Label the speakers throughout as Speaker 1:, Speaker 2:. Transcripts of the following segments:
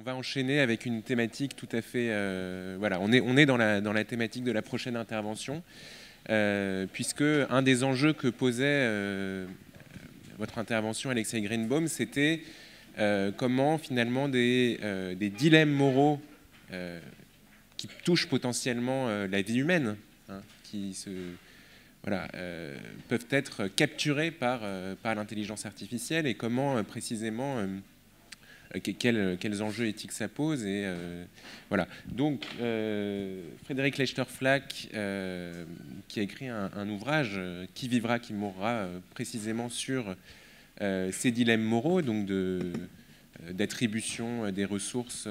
Speaker 1: On va enchaîner avec une thématique tout à fait. Euh, voilà, on est, on est dans, la, dans la thématique de la prochaine intervention, euh, puisque un des enjeux que posait euh, votre intervention, Alexei Greenbaum, c'était comment finalement des, dilemmes moraux qui touchent potentiellement la vie humaine, hein, qui se, voilà, peuvent être capturés par, par l'intelligence artificielle et comment précisément euh, euh, quels, enjeux éthiques ça pose. Et, euh, voilà. Donc, Frédéric Lechter-Flack, qui a écrit un, ouvrage, Qui vivra, qui mourra, précisément sur ces dilemmes moraux, donc de d'attribution des ressources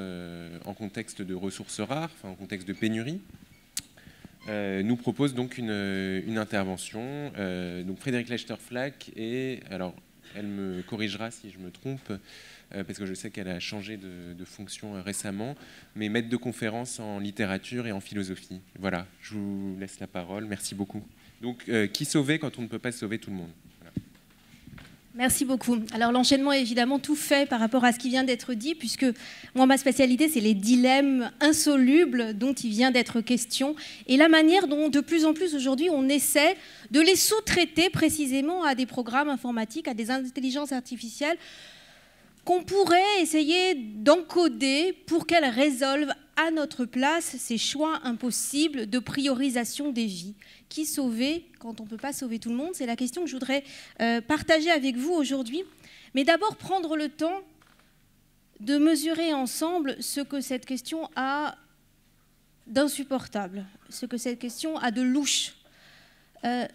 Speaker 1: en contexte de ressources rares, enfin en contexte de pénurie, nous propose donc une, intervention. donc Frédéric Lechterflack et alors elle me corrigera si je me trompe. Euh, parce que je sais qu'elle a changé de, fonction euh, récemment, mais maître de conférence en littérature et en philosophie. Voilà, je vous laisse la parole. Merci beaucoup. Donc, euh, qui sauver quand on ne peut pas sauver tout le monde
Speaker 2: Merci beaucoup. Alors l'enchaînement est évidemment tout fait par rapport à ce qui vient d'être dit, puisque moi, ma spécialité, c'est les dilemmes insolubles dont il vient d'être question, et la manière dont de plus en plus aujourd'hui on essaie de les sous-traiter précisément à des programmes informatiques, à des intelligences artificielles qu'on pourrait essayer d'encoder pour qu'elle résolve à notre place ces choix impossibles de priorisation des vies. Qui sauver quand on ne peut pas sauver tout le monde C'est la question que je voudrais euh, partager avec vous aujourd'hui. Mais d'abord, prendre le temps de mesurer ensemble ce que cette question a d'insupportable, ce que cette question a de louche, euh,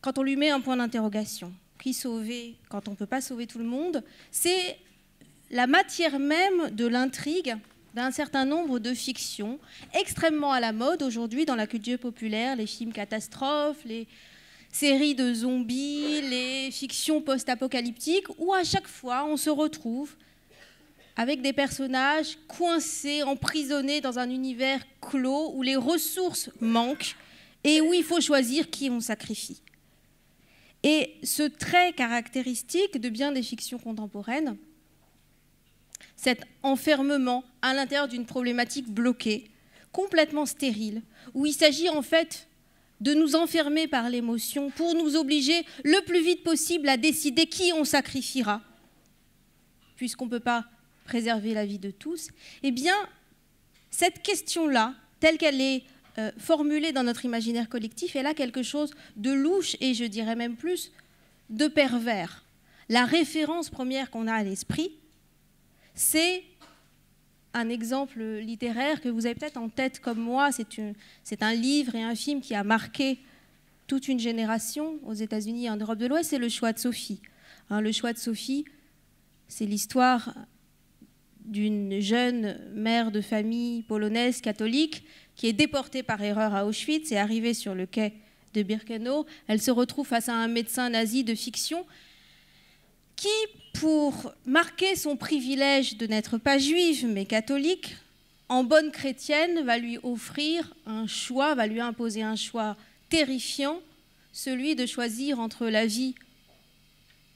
Speaker 2: quand on lui met un point d'interrogation sauver quand on ne peut pas sauver tout le monde, c'est la matière même de l'intrigue d'un certain nombre de fictions extrêmement à la mode aujourd'hui dans la culture populaire, les films catastrophes, les séries de zombies, les fictions post-apocalyptiques, où à chaque fois on se retrouve avec des personnages coincés, emprisonnés dans un univers clos où les ressources manquent et où il faut choisir qui on sacrifie. Et ce trait caractéristique de bien des fictions contemporaines, cet enfermement à l'intérieur d'une problématique bloquée, complètement stérile, où il s'agit en fait de nous enfermer par l'émotion pour nous obliger le plus vite possible à décider qui on sacrifiera, puisqu'on ne peut pas préserver la vie de tous, eh bien, cette question-là, telle qu'elle est euh, formulée dans notre imaginaire collectif, est là quelque chose de louche et je dirais même plus de pervers. La référence première qu'on a à l'esprit, c'est un exemple littéraire que vous avez peut-être en tête comme moi. C'est un livre et un film qui a marqué toute une génération aux États-Unis et en Europe de l'Ouest, c'est le choix de Sophie. Hein, le choix de Sophie, c'est l'histoire d'une jeune mère de famille polonaise catholique qui est déportée par erreur à Auschwitz et arrivée sur le quai de Birkenau. Elle se retrouve face à un médecin nazi de fiction qui, pour marquer son privilège de n'être pas juive mais catholique, en bonne chrétienne, va lui offrir un choix, va lui imposer un choix terrifiant, celui de choisir entre la vie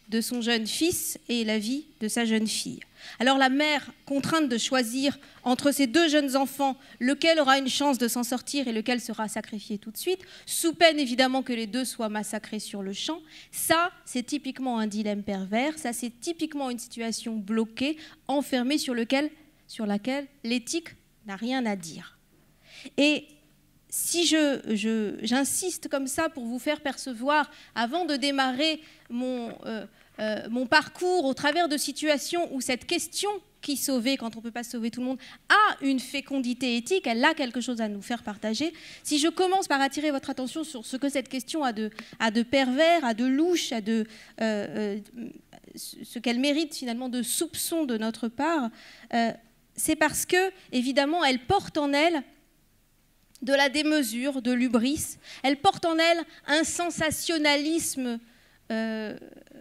Speaker 2: de son jeune fils et la vie de sa jeune fille. Alors la mère, contrainte de choisir entre ses deux jeunes enfants, lequel aura une chance de s'en sortir et lequel sera sacrifié tout de suite, sous peine évidemment que les deux soient massacrés sur le champ, ça c'est typiquement un dilemme pervers, ça c'est typiquement une situation bloquée, enfermée sur, sur laquelle l'éthique n'a rien à dire. Et si j'insiste comme ça pour vous faire percevoir, avant de démarrer mon... Euh, euh, mon parcours au travers de situations où cette question qui sauvait quand on ne peut pas sauver tout le monde a une fécondité éthique, elle a quelque chose à nous faire partager. Si je commence par attirer votre attention sur ce que cette question a de, pervers, a de louche, a de, euh, euh, ce qu'elle mérite finalement de soupçon de notre part, c'est parce que, évidemment, elle porte en elle de la démesure, de l'ubris, elle porte en elle un sensationnalisme euh,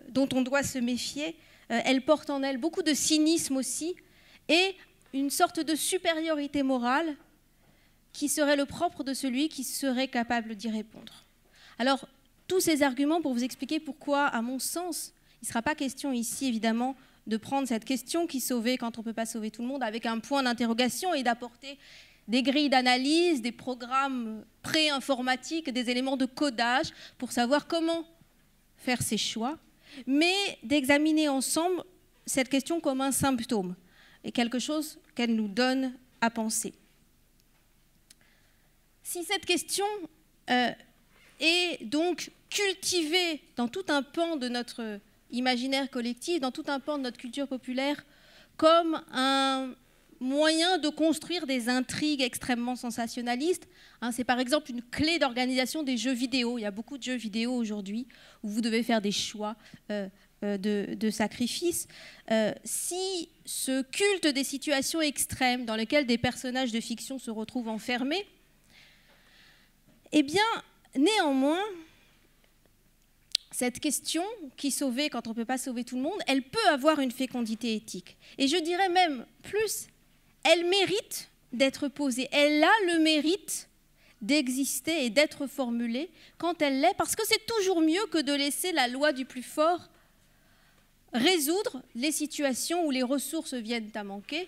Speaker 2: dont on doit se méfier, euh, elle porte en elle beaucoup de cynisme aussi et une sorte de supériorité morale qui serait le propre de celui qui serait capable d'y répondre. Alors, tous ces arguments pour vous expliquer pourquoi, à mon sens, il ne sera pas question ici, évidemment, de prendre cette question qui sauver quand on ne peut pas sauver tout le monde avec un point d'interrogation et d'apporter des grilles d'analyse, des programmes pré-informatiques, des éléments de codage pour savoir comment faire ses choix, mais d'examiner ensemble cette question comme un symptôme et quelque chose qu'elle nous donne à penser. Si cette question euh, est donc cultivée dans tout un pan de notre imaginaire collectif, dans tout un pan de notre culture populaire, comme un, moyen de construire des intrigues extrêmement sensationnalistes. Hein. c'est par exemple une clé d'organisation des jeux vidéo. Il y a beaucoup de jeux vidéo aujourd'hui où vous devez faire des choix euh, euh, de, sacrifices. Euh, si ce culte des situations extrêmes dans lesquelles des personnages de fiction se retrouvent enfermés, eh bien, néanmoins, cette question, qui sauver quand on ne peut pas sauver tout le monde, elle peut avoir une fécondité éthique. Et je dirais même plus, elle mérite d'être posée, elle a le mérite d'exister et d'être formulée quand elle l'est, parce que c'est toujours mieux que de laisser la loi du plus fort résoudre les situations où les ressources viennent à manquer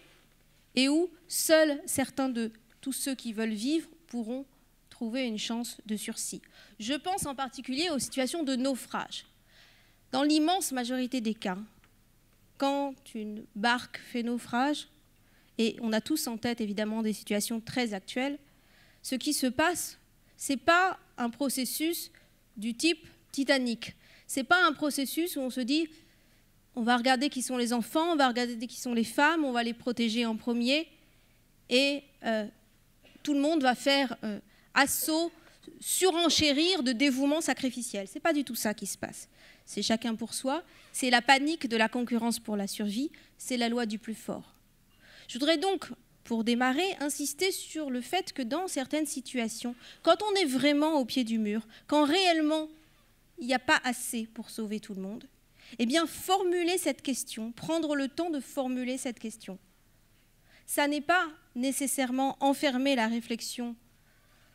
Speaker 2: et où seuls certains de tous ceux qui veulent vivre pourront trouver une chance de sursis. Je pense en particulier aux situations de naufrage. Dans l'immense majorité des cas, quand une barque fait naufrage, et on a tous en tête évidemment des situations très actuelles, ce qui se passe, ce n'est pas un processus du type Titanic. Ce n'est pas un processus où on se dit on va regarder qui sont les enfants, on va regarder qui sont les femmes, on va les protéger en premier, et euh, tout le monde va faire un euh, assaut, surenchérir de dévouement sacrificiel. Ce n'est pas du tout ça qui se passe. C'est chacun pour soi, c'est la panique de la concurrence pour la survie, c'est la loi du plus fort. Je voudrais donc, pour démarrer, insister sur le fait que dans certaines situations, quand on est vraiment au pied du mur, quand réellement il n'y a pas assez pour sauver tout le monde, eh bien, formuler cette question, prendre le temps de formuler cette question, ça n'est pas nécessairement enfermer la réflexion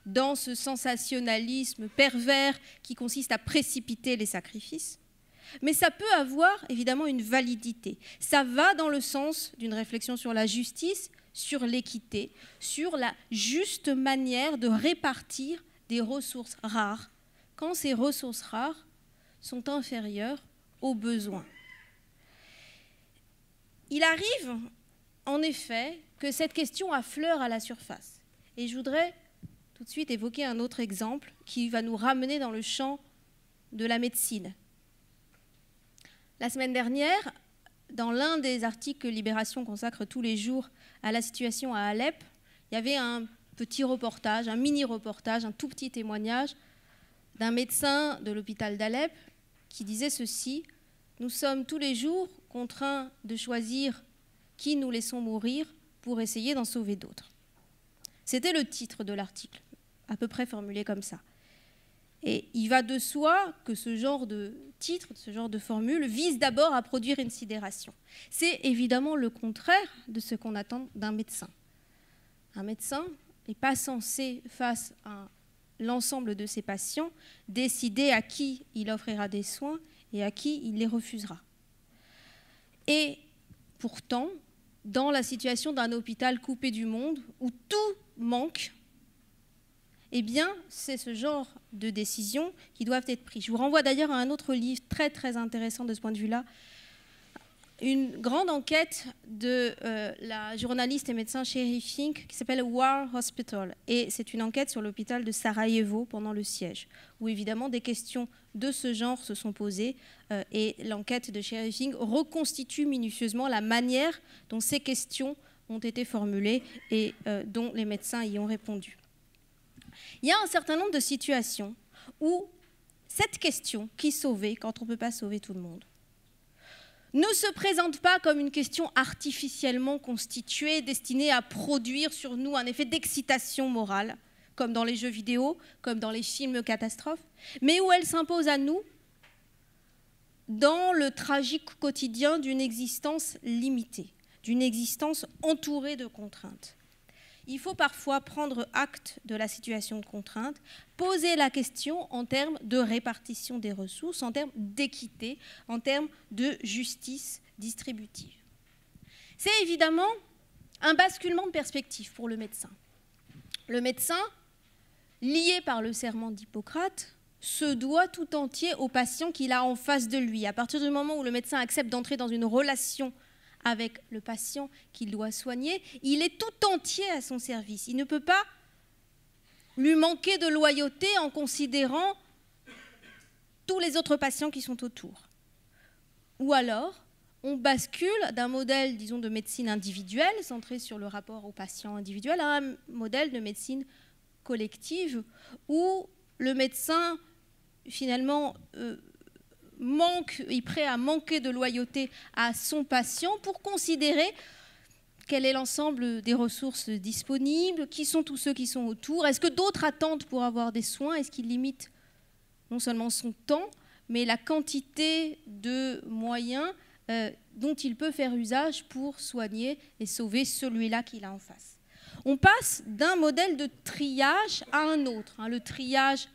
Speaker 2: dans ce sensationnalisme pervers qui consiste à précipiter les sacrifices, mais ça peut avoir évidemment une validité. Ça va dans le sens d'une réflexion sur la justice, sur l'équité, sur la juste manière de répartir des ressources rares, quand ces ressources rares sont inférieures aux besoins. Il arrive, en effet, que cette question affleure à la surface. Et je voudrais tout de suite évoquer un autre exemple qui va nous ramener dans le champ de la médecine, la semaine dernière, dans l'un des articles que Libération consacre tous les jours à la situation à Alep, il y avait un petit reportage, un mini-reportage, un tout petit témoignage d'un médecin de l'hôpital d'Alep qui disait ceci Nous sommes tous les jours contraints de choisir qui nous laissons mourir pour essayer d'en sauver d'autres. C'était le titre de l'article, à peu près formulé comme ça. Et il va de soi que ce genre de titre, ce genre de formule, vise d'abord à produire une sidération. C'est évidemment le contraire de ce qu'on attend d'un médecin. Un médecin n'est pas censé, face à l'ensemble de ses patients, décider à qui il offrira des soins et à qui il les refusera. Et pourtant, dans la situation d'un hôpital coupé du monde, où tout manque, eh bien, c'est ce genre de décisions qui doivent être prises. Je vous renvoie d'ailleurs à un autre livre très très intéressant de ce point de vue-là, une grande enquête de euh, la journaliste et médecin Sherry Fink qui s'appelle War Hospital. Et c'est une enquête sur l'hôpital de Sarajevo pendant le siège, où évidemment des questions de ce genre se sont posées. Euh, et l'enquête de Sherry Fink reconstitue minutieusement la manière dont ces questions ont été formulées et euh, dont les médecins y ont répondu il y a un certain nombre de situations où cette question, qui sauver quand on ne peut pas sauver tout le monde, ne se présente pas comme une question artificiellement constituée, destinée à produire sur nous un effet d'excitation morale, comme dans les jeux vidéo, comme dans les films catastrophes, mais où elle s'impose à nous dans le tragique quotidien d'une existence limitée, d'une existence entourée de contraintes il faut parfois prendre acte de la situation de contrainte, poser la question en termes de répartition des ressources, en termes d'équité, en termes de justice distributive. C'est évidemment un basculement de perspective pour le médecin. Le médecin, lié par le serment d'Hippocrate, se doit tout entier au patient qu'il a en face de lui. À partir du moment où le médecin accepte d'entrer dans une relation avec le patient qu'il doit soigner. Il est tout entier à son service. Il ne peut pas lui manquer de loyauté en considérant tous les autres patients qui sont autour. Ou alors, on bascule d'un modèle, disons, de médecine individuelle, centré sur le rapport au patient individuel, à un modèle de médecine collective, où le médecin, finalement, euh, manque, est prêt à manquer de loyauté à son patient pour considérer quel est l'ensemble des ressources disponibles, qui sont tous ceux qui sont autour, est-ce que d'autres attendent pour avoir des soins, est-ce qu'il limite non seulement son temps, mais la quantité de moyens euh, dont il peut faire usage pour soigner et sauver celui-là qu'il a en face. On passe d'un modèle de triage à un autre. Hein, le triage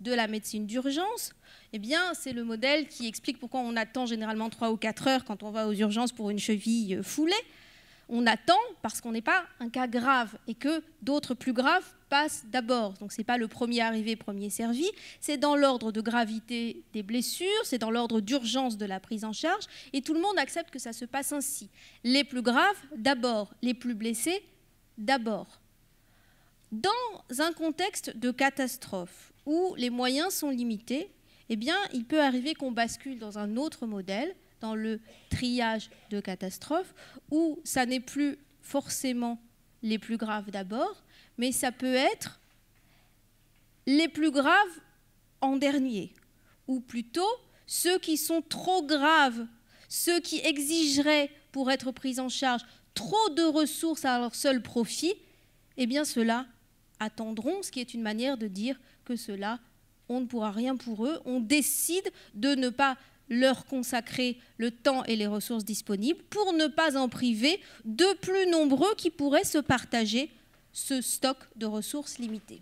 Speaker 2: de la médecine d'urgence, eh bien, c'est le modèle qui explique pourquoi on attend généralement trois ou quatre heures quand on va aux urgences pour une cheville euh, foulée. On attend parce qu'on n'est pas un cas grave et que d'autres plus graves passent d'abord. Donc ce n'est pas le premier arrivé, premier servi, c'est dans l'ordre de gravité des blessures, c'est dans l'ordre d'urgence de la prise en charge, et tout le monde accepte que ça se passe ainsi. Les plus graves d'abord, les plus blessés d'abord. Dans un contexte de catastrophe où les moyens sont limités, eh bien, il peut arriver qu'on bascule dans un autre modèle, dans le triage de catastrophes, où ça n'est plus forcément les plus graves d'abord, mais ça peut être les plus graves en dernier, ou plutôt ceux qui sont trop graves, ceux qui exigeraient pour être pris en charge trop de ressources à leur seul profit, eh bien ceux-là attendront, ce qui est une manière de dire que cela on ne pourra rien pour eux. On décide de ne pas leur consacrer le temps et les ressources disponibles pour ne pas en priver de plus nombreux qui pourraient se partager ce stock de ressources limitées.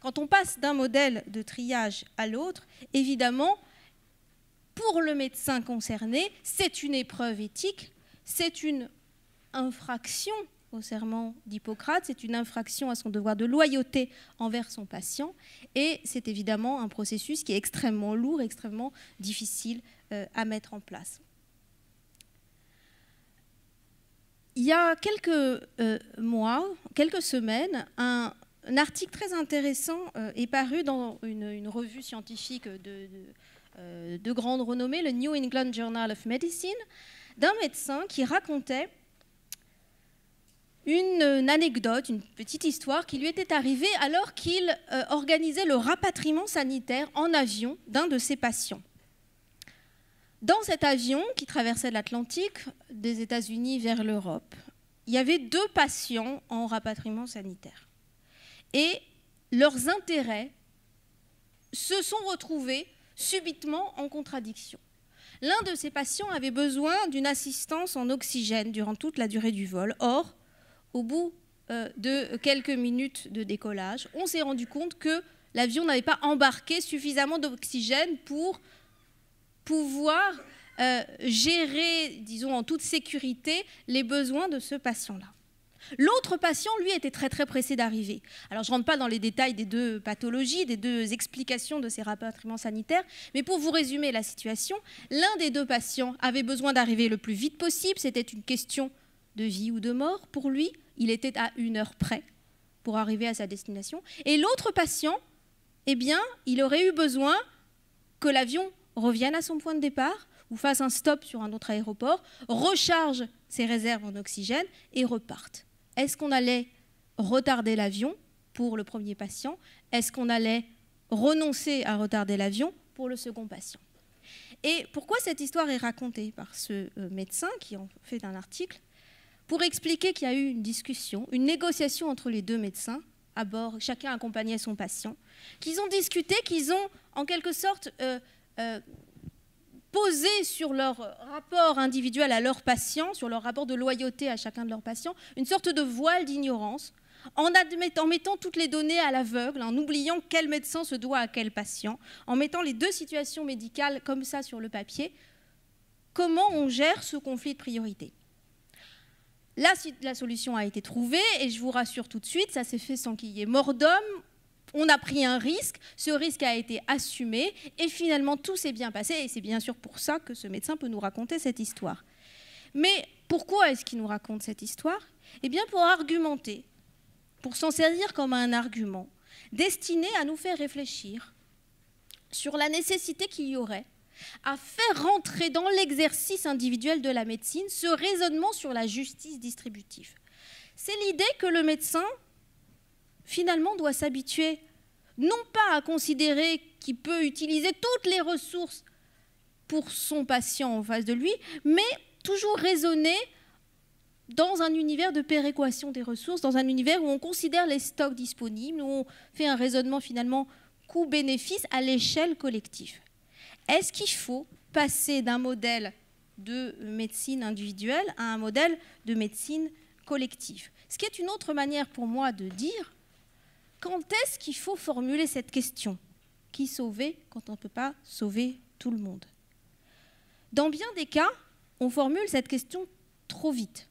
Speaker 2: Quand on passe d'un modèle de triage à l'autre, évidemment, pour le médecin concerné, c'est une épreuve éthique, c'est une infraction au serment d'Hippocrate, c'est une infraction à son devoir de loyauté envers son patient, et c'est évidemment un processus qui est extrêmement lourd, extrêmement difficile euh, à mettre en place. Il y a quelques euh, mois, quelques semaines, un, article très intéressant euh, est paru dans une, revue scientifique de grande renommée, le New England Journal of Medicine, d'un médecin qui racontait une anecdote, une petite histoire qui lui était arrivée alors qu'il euh, organisait le rapatriement sanitaire en avion d'un de ses patients. Dans cet avion qui traversait l'Atlantique des États-Unis vers l'Europe, il y avait deux patients en rapatriement sanitaire. Et leurs intérêts se sont retrouvés subitement en contradiction. L'un de ces patients avait besoin d'une assistance en oxygène durant toute la durée du vol. Or, au bout euh, de quelques minutes de décollage, on s'est rendu compte que l'avion n'avait pas embarqué suffisamment d'oxygène pour pouvoir euh, gérer, disons, en toute sécurité les besoins de ce patient-là. L'autre patient, lui, était très très pressé d'arriver. Alors je ne rentre pas dans les détails des deux pathologies, des deux explications de ces rapatriements sanitaires, mais pour vous résumer la situation, l'un des deux patients avait besoin d'arriver le plus vite possible, c'était une question de vie ou de mort pour lui il était à une heure près pour arriver à sa destination. Et l'autre patient, eh bien, il aurait eu besoin que l'avion revienne à son point de départ ou fasse un stop sur un autre aéroport, recharge ses réserves en oxygène et reparte. Est-ce qu'on allait retarder l'avion pour le premier patient Est-ce qu'on allait renoncer à retarder l'avion pour le second patient Et pourquoi cette histoire est racontée par ce euh, médecin qui en fait un article pour expliquer qu'il y a eu une discussion, une négociation entre les deux médecins à bord, chacun accompagnait son patient, qu'ils ont discuté, qu'ils ont en quelque sorte euh, euh, posé sur leur rapport individuel à leur patient, sur leur rapport de loyauté à chacun de leurs patients, une sorte de voile d'ignorance, en, en mettant toutes les données à l'aveugle, en oubliant quel médecin se doit à quel patient, en mettant les deux situations médicales comme ça sur le papier, comment on gère ce conflit de priorité la, la solution a été trouvée et je vous rassure tout de suite, ça s'est fait sans qu'il y ait mort d'homme. On a pris un risque, ce risque a été assumé et finalement tout s'est bien passé et c'est bien sûr pour ça que ce médecin peut nous raconter cette histoire. Mais pourquoi est-ce qu'il nous raconte cette histoire Eh bien pour argumenter, pour s'en servir comme un argument destiné à nous faire réfléchir sur la nécessité qu'il y aurait à faire rentrer dans l'exercice individuel de la médecine ce raisonnement sur la justice distributive. C'est l'idée que le médecin, finalement, doit s'habituer non pas à considérer qu'il peut utiliser toutes les ressources pour son patient en face de lui, mais toujours raisonner dans un univers de péréquation des ressources, dans un univers où on considère les stocks disponibles, où on fait un raisonnement finalement coût-bénéfice à l'échelle collective. Est-ce qu'il faut passer d'un modèle de médecine individuelle à un modèle de médecine collective Ce qui est une autre manière pour moi de dire quand est-ce qu'il faut formuler cette question Qui sauver quand on ne peut pas sauver tout le monde Dans bien des cas, on formule cette question trop vite.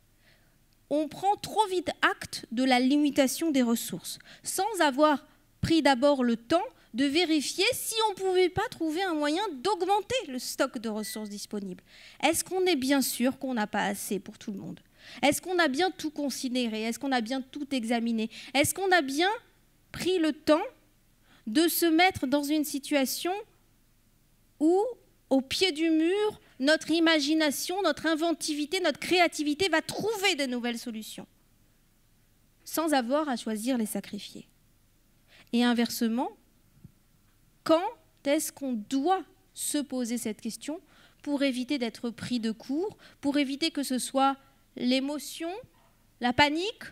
Speaker 2: On prend trop vite acte de la limitation des ressources, sans avoir pris d'abord le temps de vérifier si on ne pouvait pas trouver un moyen d'augmenter le stock de ressources disponibles. Est-ce qu'on est bien sûr qu'on n'a pas assez pour tout le monde Est-ce qu'on a bien tout considéré Est-ce qu'on a bien tout examiné Est-ce qu'on a bien pris le temps de se mettre dans une situation où, au pied du mur, notre imagination, notre inventivité, notre créativité va trouver de nouvelles solutions sans avoir à choisir les sacrifier. Et inversement, quand est-ce qu'on doit se poser cette question pour éviter d'être pris de court, pour éviter que ce soit l'émotion, la panique,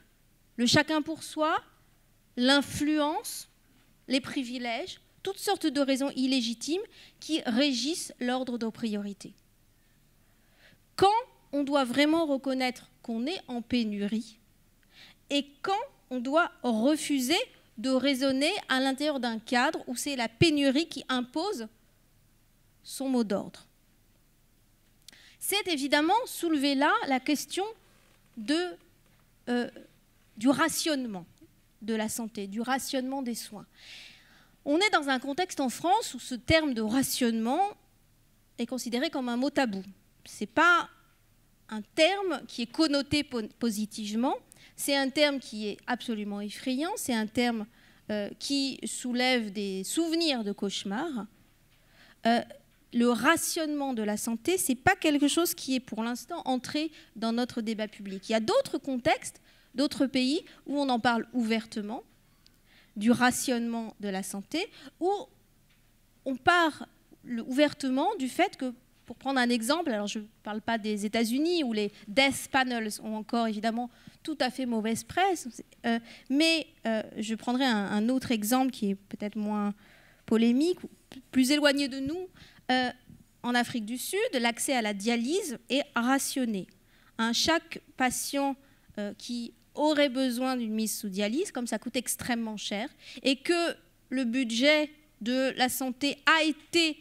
Speaker 2: le chacun pour soi, l'influence, les privilèges, toutes sortes de raisons illégitimes qui régissent l'ordre de priorités. Quand on doit vraiment reconnaître qu'on est en pénurie et quand on doit refuser de raisonner à l'intérieur d'un cadre où c'est la pénurie qui impose son mot d'ordre. C'est évidemment soulever là la question euh, du rationnement de la santé, du rationnement des soins. On est dans un contexte en France où ce terme de rationnement est considéré comme un mot tabou. Ce n'est pas un terme qui est connoté positivement, c'est un terme qui est absolument effrayant, c'est un terme euh, qui soulève des souvenirs de cauchemars. Euh, le rationnement de la santé, ce n'est pas quelque chose qui est pour l'instant entré dans notre débat public. Il y a d'autres contextes, d'autres pays où on en parle ouvertement, du rationnement de la santé, où on part ouvertement du fait que pour prendre un exemple, alors je ne parle pas des États-Unis où les death panels ont encore évidemment tout à fait mauvaise presse, euh, mais euh, je prendrai un, autre exemple qui est peut-être moins polémique, plus éloigné de nous. Euh, en Afrique du Sud, l'accès à la dialyse est rationné. Un chaque patient qui aurait besoin d'une mise sous dialyse, comme ça coûte extrêmement cher, et que le budget de la santé a été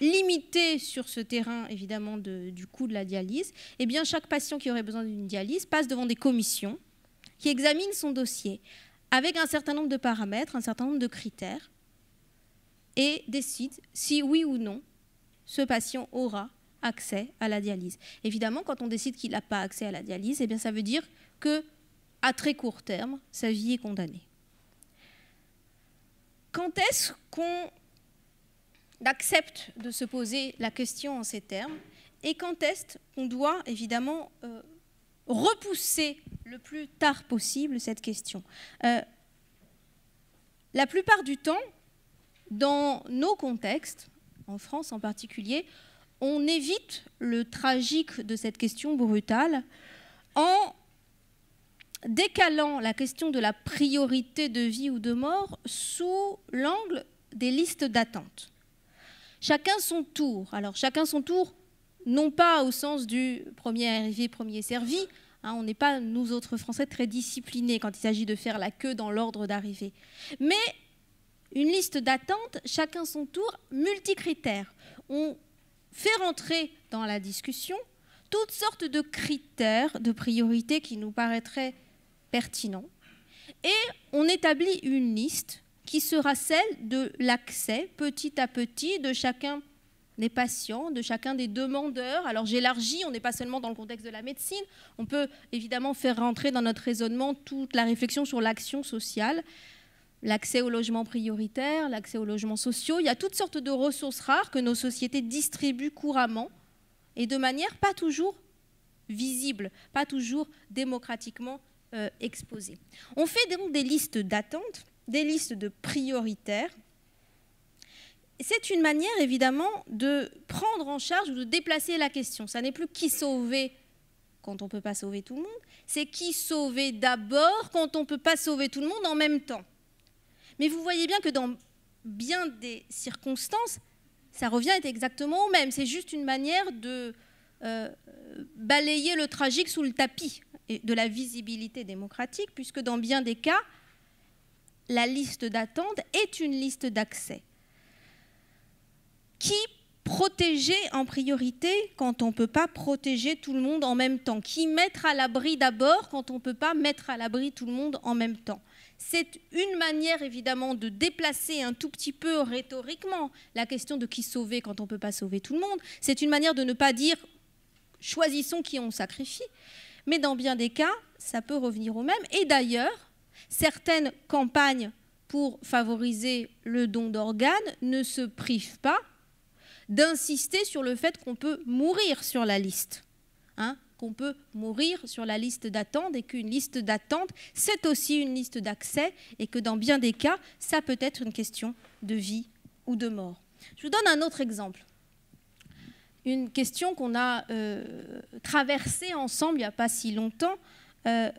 Speaker 2: limité sur ce terrain, évidemment, du coût de la dialyse, eh bien, chaque patient qui aurait besoin d'une dialyse passe devant des commissions qui examinent son dossier avec un certain nombre de paramètres, un certain nombre de critères, et décident si oui ou non ce patient aura accès à la dialyse. Évidemment, quand on décide qu'il n'a pas accès à la dialyse, eh bien, ça veut dire que à très court terme, sa vie est condamnée. Quand est-ce qu'on accepte de se poser la question en ces termes et conteste qu'on doit évidemment euh, repousser le plus tard possible cette question euh, La plupart du temps, dans nos contextes, en France en particulier, on évite le tragique de cette question brutale en décalant la question de la priorité de vie ou de mort sous l'angle des listes d'attente. Chacun son tour. Alors chacun son tour, non pas au sens du premier arrivé, premier servi. Hein, on n'est pas, nous autres Français, très disciplinés quand il s'agit de faire la queue dans l'ordre d'arrivée. Mais une liste d'attente, chacun son tour, multicritères. On fait rentrer dans la discussion toutes sortes de critères, de priorités qui nous paraîtraient pertinents. Et on établit une liste qui sera celle de l'accès petit à petit de chacun des patients, de chacun des demandeurs. Alors j'élargis, on n'est pas seulement dans le contexte de la médecine, on peut évidemment faire rentrer dans notre raisonnement toute la réflexion sur l'action sociale, l'accès au logement prioritaire, l'accès aux logements sociaux. Il y a toutes sortes de ressources rares que nos sociétés distribuent couramment et de manière pas toujours visible, pas toujours démocratiquement euh, exposée. On fait donc des listes d'attente des listes de prioritaires. C'est une manière évidemment de prendre en charge ou de déplacer la question. Ça n'est plus qui sauver quand on ne peut pas sauver tout le monde, c'est qui sauver d'abord quand on ne peut pas sauver tout le monde en même temps. Mais vous voyez bien que dans bien des circonstances, ça revient à être exactement au même. C'est juste une manière de euh, balayer le tragique sous le tapis et de la visibilité démocratique, puisque dans bien des cas, la liste d'attente est une liste d'accès. Qui protéger en priorité quand on ne peut pas protéger tout le monde en même temps Qui mettre à l'abri d'abord quand on ne peut pas mettre à l'abri tout le monde en même temps c'est une manière évidemment de déplacer un tout petit peu rhétoriquement la question de qui sauver quand on ne peut pas sauver tout le monde. C'est une manière de ne pas dire choisissons qui on sacrifie. Mais dans bien des cas, ça peut revenir au même. Et d'ailleurs, certaines campagnes pour favoriser le don d'organes ne se privent pas d'insister sur le fait qu'on peut mourir sur la liste, hein, qu'on peut mourir sur la liste d'attente et qu'une liste d'attente, c'est aussi une liste d'accès et que dans bien des cas, ça peut être une question de vie ou de mort. Je vous donne un autre exemple une question qu'on a euh, traversée ensemble il n'y a pas si longtemps, euh,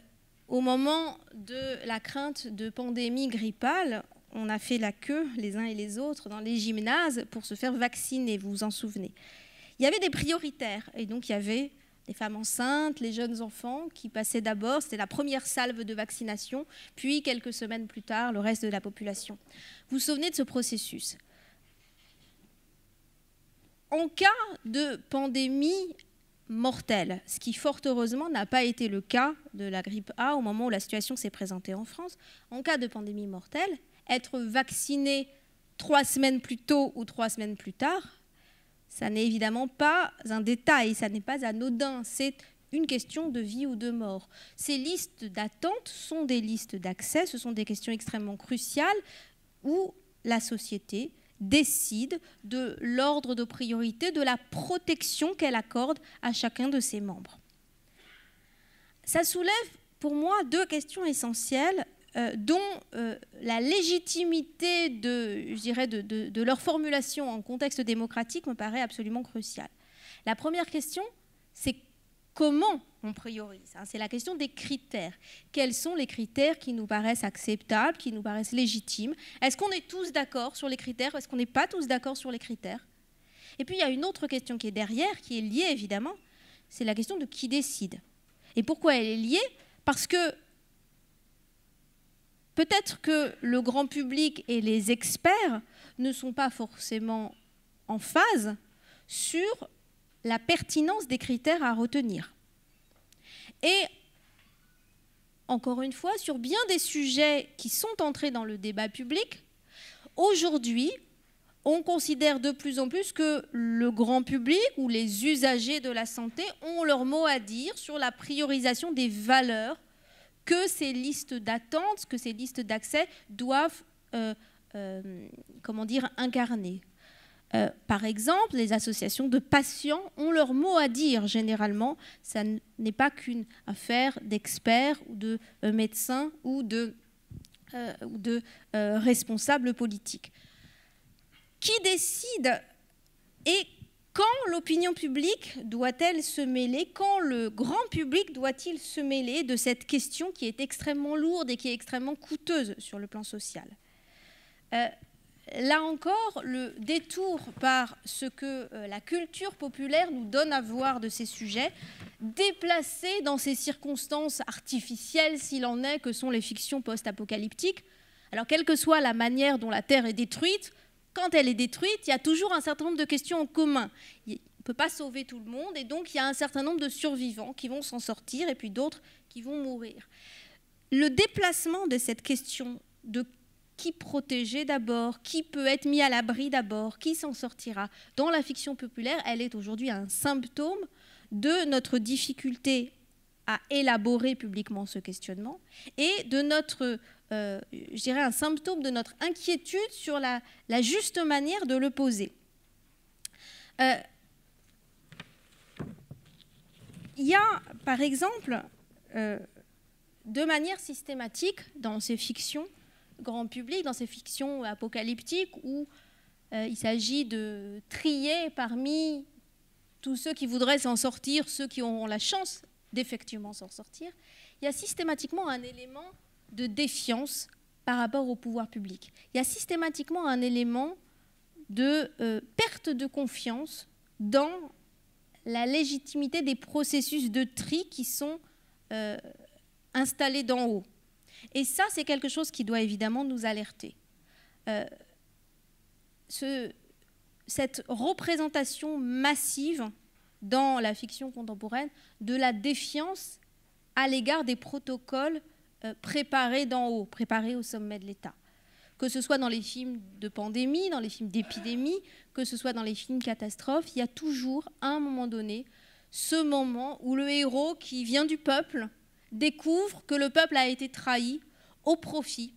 Speaker 2: au moment de la crainte de pandémie grippale, on a fait la queue les uns et les autres dans les gymnases pour se faire vacciner, vous vous en souvenez. Il y avait des prioritaires, et donc il y avait les femmes enceintes, les jeunes enfants qui passaient d'abord, c'était la première salve de vaccination, puis quelques semaines plus tard, le reste de la population. Vous vous souvenez de ce processus En cas de pandémie mortelle, ce qui fort heureusement n'a pas été le cas de la grippe A au moment où la situation s'est présentée en France. En cas de pandémie mortelle, être vacciné trois semaines plus tôt ou trois semaines plus tard, ça n'est évidemment pas un détail, ça n'est pas anodin, c'est une question de vie ou de mort. Ces listes d'attente sont des listes d'accès, ce sont des questions extrêmement cruciales où la société, décide de l'ordre de priorité, de la protection qu'elle accorde à chacun de ses membres. Ça soulève pour moi deux questions essentielles, euh, dont euh, la légitimité de, je de, de leur formulation en contexte démocratique me paraît absolument cruciale. La première question, c'est comment on priorise hein. C'est la question des critères. Quels sont les critères qui nous paraissent acceptables, qui nous paraissent légitimes Est-ce qu'on est tous d'accord sur les critères Est-ce qu'on n'est pas tous d'accord sur les critères Et puis il y a une autre question qui est derrière, qui est liée évidemment, c'est la question de qui décide. Et pourquoi elle est liée Parce que peut-être que le grand public et les experts ne sont pas forcément en phase sur la pertinence des critères à retenir. Et encore une fois, sur bien des sujets qui sont entrés dans le débat public, aujourd'hui, on considère de plus en plus que le grand public ou les usagers de la santé ont leur mot à dire sur la priorisation des valeurs que ces listes d'attente, que ces listes d'accès doivent, euh, euh, comment dire, incarner. Euh, par exemple, les associations de patients ont leur mot à dire généralement. Ça n'est pas qu'une affaire d'experts ou de euh, médecins ou de, euh, ou de responsables politiques. Qui décide et quand l'opinion publique doit-elle se mêler Quand le grand public doit-il se mêler de cette question qui est extrêmement lourde et qui est extrêmement coûteuse sur le plan social Là encore, le détour par ce que euh, la culture populaire nous donne à voir de ces sujets, déplacé dans ces circonstances artificielles, s'il en est, que sont les fictions post-apocalyptiques. Alors, quelle que soit la manière dont la Terre est détruite, quand elle est détruite, il y a toujours un certain nombre de questions en commun. On ne peut pas sauver tout le monde, et donc il y a un certain nombre de survivants qui vont s'en sortir, et puis d'autres qui vont mourir. Le déplacement de cette question de qui protéger d'abord, qui peut être mis à l'abri d'abord, qui s'en sortira. Dans la fiction populaire, elle est aujourd'hui un symptôme de notre difficulté à élaborer publiquement ce questionnement et de notre, euh, je dirais, un symptôme de notre inquiétude sur la, juste manière de le poser. Euh, il y a, par exemple, euh, de manière systématique dans ces fictions, grand public, dans ces fictions apocalyptiques où euh, il s'agit de trier parmi tous ceux qui voudraient s'en sortir, ceux qui auront la chance d'effectivement s'en sortir, il y a systématiquement un élément de défiance par rapport au pouvoir public. Il y a systématiquement un élément de euh, perte de confiance dans la légitimité des processus de tri qui sont euh, installés d'en haut. Et ça, c'est quelque chose qui doit évidemment nous alerter. Euh, cette représentation massive dans la fiction contemporaine de la défiance à l'égard des protocoles euh, préparés d'en haut, préparés au sommet de l'État. Que ce soit dans les films de pandémie, dans les films d'épidémie, que ce soit dans les films catastrophes, il y a toujours, à un moment donné, ce moment où le héros qui vient du peuple découvre que le peuple a été trahi au profit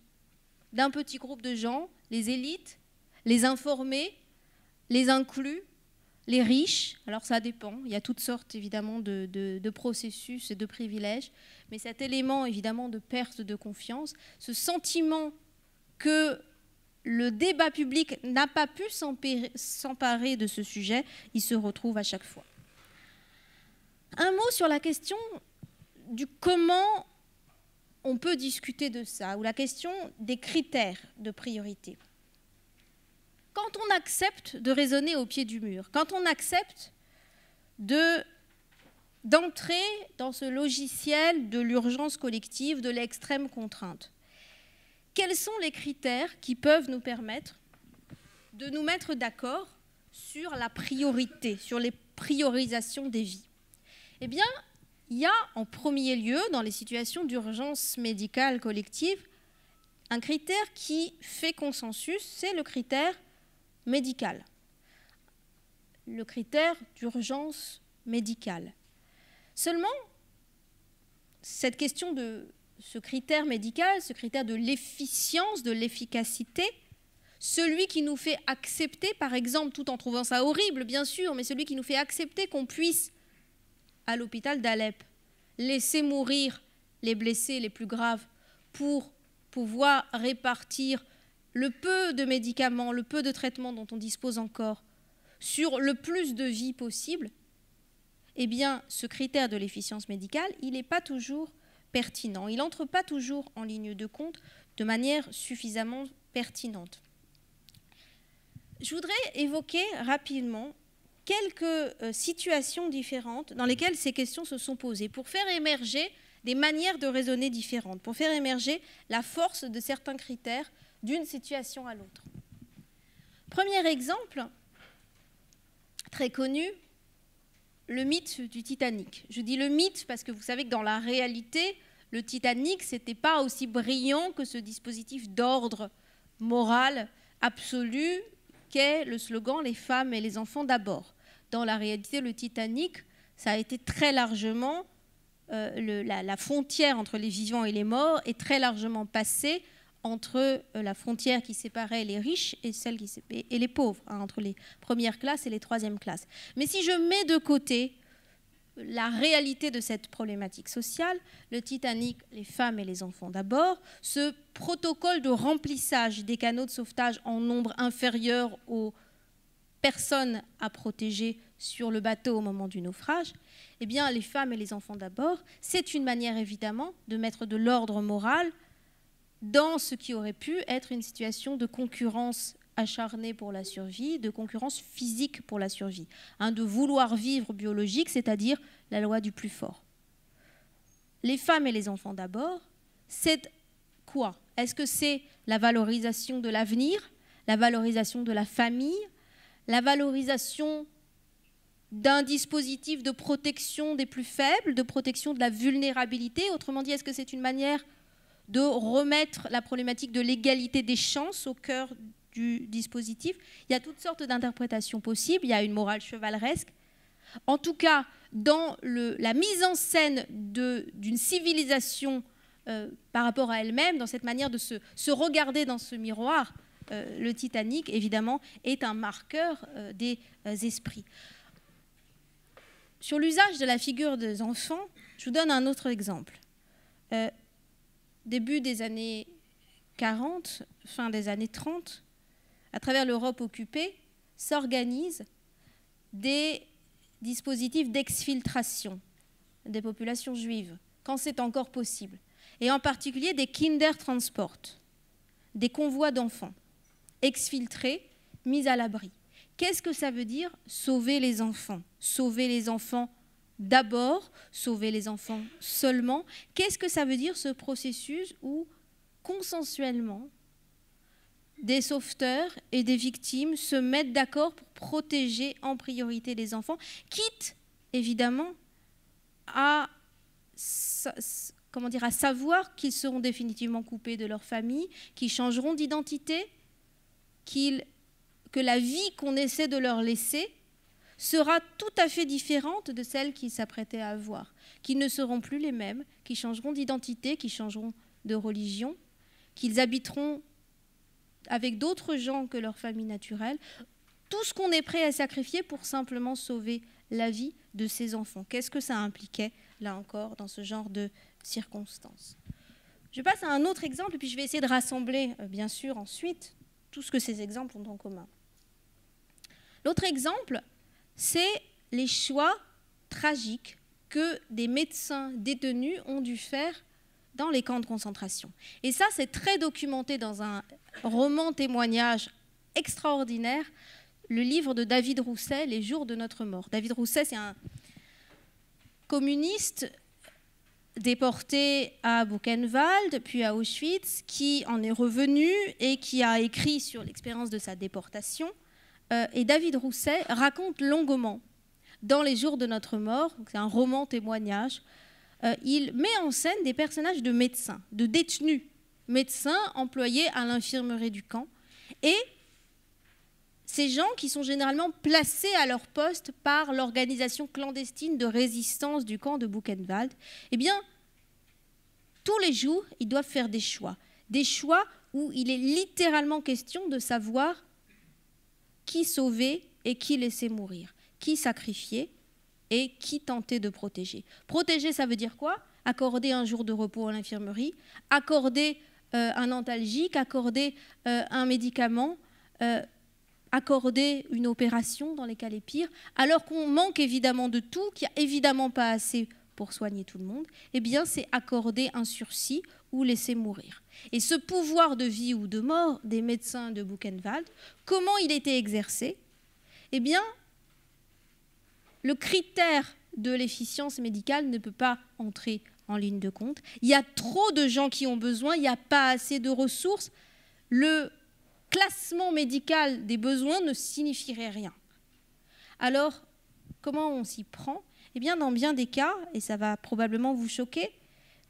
Speaker 2: d'un petit groupe de gens, les élites, les informés, les inclus, les riches. Alors ça dépend, il y a toutes sortes évidemment de, de processus et de privilèges, mais cet élément évidemment de perte de confiance, ce sentiment que le débat public n'a pas pu s'emparer de ce sujet, il se retrouve à chaque fois. Un mot sur la question du comment on peut discuter de ça, ou la question des critères de priorité. Quand on accepte de raisonner au pied du mur, quand on accepte de d'entrer dans ce logiciel de l'urgence collective, de l'extrême contrainte. Quels sont les critères qui peuvent nous permettre de nous mettre d'accord sur la priorité, sur les priorisations des vies Eh bien, il y a en premier lieu, dans les situations d'urgence médicale collective, un critère qui fait consensus, c'est le critère médical. Le critère d'urgence médicale. Seulement, cette question de ce critère médical, ce critère de l'efficience, de l'efficacité, celui qui nous fait accepter, par exemple, tout en trouvant ça horrible, bien sûr, mais celui qui nous fait accepter qu'on puisse à l'hôpital d'Alep, laisser mourir les blessés les plus graves pour pouvoir répartir le peu de médicaments, le peu de traitements dont on dispose encore sur le plus de vies possible, eh bien, ce critère de l'efficience médicale, il n'est pas toujours pertinent. Il n'entre pas toujours en ligne de compte de manière suffisamment pertinente. Je voudrais évoquer rapidement quelques euh, situations différentes dans lesquelles ces questions se sont posées pour faire émerger des manières de raisonner différentes, pour faire émerger la force de certains critères d'une situation à l'autre. Premier exemple, très connu, le mythe du Titanic. Je dis le mythe parce que vous savez que dans la réalité, le Titanic, ce n'était pas aussi brillant que ce dispositif d'ordre moral absolu qu'est le slogan Les femmes et les enfants d'abord dans la réalité, le Titanic, ça a été très largement, euh, la, frontière entre les vivants et les morts est très largement passée entre euh, la frontière qui séparait les riches et qui les pauvres, hein, entre les premières classes et les troisièmes classes. Mais si je mets de côté la réalité de cette problématique sociale, le Titanic, les femmes et les enfants d'abord, ce protocole de remplissage des canaux de sauvetage en nombre inférieur au personne à protéger sur le bateau au moment du naufrage, eh bien, les femmes et les enfants d'abord, c'est une manière évidemment de mettre de l'ordre moral dans ce qui aurait pu être une situation de concurrence acharnée pour la survie, de concurrence physique pour la survie, hein, de vouloir vivre biologique, c'est-à-dire la loi du plus fort. Les femmes et les enfants d'abord, c'est quoi Est-ce que c'est la valorisation de l'avenir, la valorisation de la famille, la valorisation d'un dispositif de protection des plus faibles, de protection de la vulnérabilité. Autrement dit, est-ce que c'est une manière de remettre la problématique de l'égalité des chances au cœur du dispositif Il y a toutes sortes d'interprétations possibles, il y a une morale chevaleresque. En tout cas, dans la mise en scène d'une civilisation euh, par rapport à elle-même, dans cette manière de se regarder dans ce miroir, euh, le Titanic, évidemment, est un marqueur euh, des euh, esprits. Sur l'usage de la figure des enfants, je vous donne un autre exemple. début des années 40, fin des années 30, à travers l'Europe occupée, s'organisent des dispositifs d'exfiltration des populations juives, quand c'est encore possible, et en particulier des kindertransports, des convois d'enfants exfiltrés, mis à l'abri. Qu'est-ce que ça veut dire sauver les enfants Sauver les enfants d'abord, sauver les enfants seulement. Qu'est-ce que ça veut dire ce processus où consensuellement des sauveteurs et des victimes se mettent d'accord pour protéger en priorité les enfants, quitte évidemment à, comment dire, à savoir qu'ils seront définitivement coupés de leur famille, qu'ils changeront d'identité, que la vie qu'on essaie de leur laisser sera tout à fait différente de celle qu'ils s'apprêtaient à avoir, qu'ils ne seront plus les mêmes, qu'ils changeront d'identité, qu'ils changeront de religion, qu'ils habiteront avec d'autres gens que leur famille naturelle, tout ce qu'on est prêt à sacrifier pour simplement sauver la vie de ses enfants. Qu'est-ce que ça impliquait, là encore, dans ce genre de circonstances Je passe à un autre exemple, puis je vais essayer de rassembler, euh, bien sûr, ensuite, tout ce que ces exemples ont en commun. L'autre exemple, c'est les choix tragiques que des médecins détenus ont dû faire dans les camps de concentration. Et ça, c'est très documenté dans un roman témoignage extraordinaire, le livre de David Rousset, Les jours de notre mort. David Rousset, c'est un communiste déporté à Buchenwald, puis à Auschwitz, qui en est revenu et qui a écrit sur l'expérience de sa déportation. Euh, et David Rousset raconte longuement, dans Les jours de notre mort, c'est un roman témoignage, euh, il met en scène des personnages de médecins, de détenus, médecins employés à l'infirmerie du camp, et ces gens qui sont généralement placés à leur poste par l'organisation clandestine de résistance du camp de Buchenwald, eh bien, tous les jours, ils doivent faire des choix. Des choix où il est littéralement question de savoir qui sauver et qui laisser mourir, qui sacrifier et qui tenter de protéger. Protéger, ça veut dire quoi Accorder un jour de repos à l'infirmerie, accorder euh, un antalgique, accorder euh, un médicament, euh, accorder une opération dans les cas les pires, alors qu'on manque évidemment de tout, qu'il n'y a évidemment pas assez pour soigner tout le monde, eh bien c'est accorder un sursis ou laisser mourir. Et ce pouvoir de vie ou de mort des médecins de Buchenwald, comment il était exercé Eh bien, le critère de l'efficience médicale ne peut pas entrer en ligne de compte. Il y a trop de gens qui ont besoin, il n'y a pas assez de ressources. Le classement médical des besoins ne signifierait rien. Alors, comment on s'y prend Eh bien, dans bien des cas, et ça va probablement vous choquer,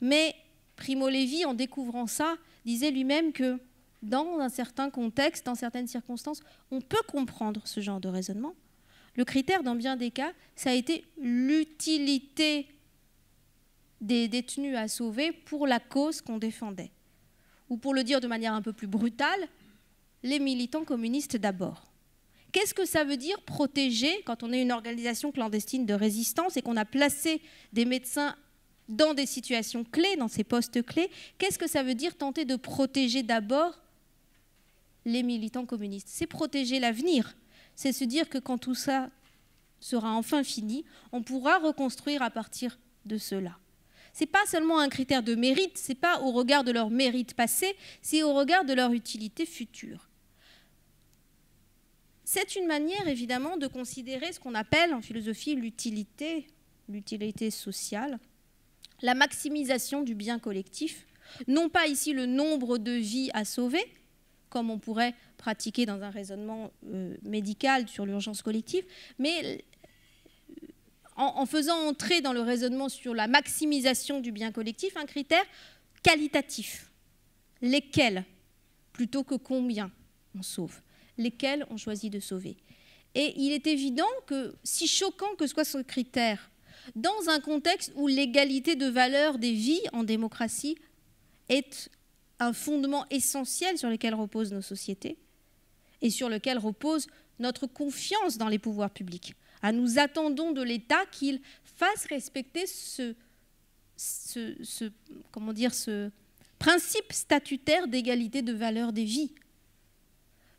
Speaker 2: mais Primo Levi, en découvrant ça, disait lui-même que dans un certain contexte, dans certaines circonstances, on peut comprendre ce genre de raisonnement. Le critère, dans bien des cas, ça a été l'utilité des détenus à sauver pour la cause qu'on défendait. Ou pour le dire de manière un peu plus brutale, les militants communistes d'abord. Qu'est-ce que ça veut dire protéger quand on est une organisation clandestine de résistance et qu'on a placé des médecins dans des situations clés, dans ces postes clés Qu'est-ce que ça veut dire tenter de protéger d'abord les militants communistes C'est protéger l'avenir. C'est se dire que quand tout ça sera enfin fini, on pourra reconstruire à partir de cela n'est pas seulement un critère de mérite, c'est pas au regard de leur mérite passé, c'est au regard de leur utilité future. C'est une manière évidemment de considérer ce qu'on appelle en philosophie l'utilité, l'utilité sociale, la maximisation du bien collectif, non pas ici le nombre de vies à sauver, comme on pourrait pratiquer dans un raisonnement euh, médical sur l'urgence collective, mais en, faisant entrer dans le raisonnement sur la maximisation du bien collectif un critère qualitatif. Lesquels plutôt que combien on sauve lesquels on choisit de sauver. Et il est évident que, si choquant que soit ce critère, dans un contexte où l'égalité de valeur des vies en démocratie est un fondement essentiel sur lequel reposent nos sociétés et sur lequel repose notre confiance dans les pouvoirs publics. Ah, nous attendons de l'État qu'il fasse respecter ce principe statutaire d'égalité de valeur des vies.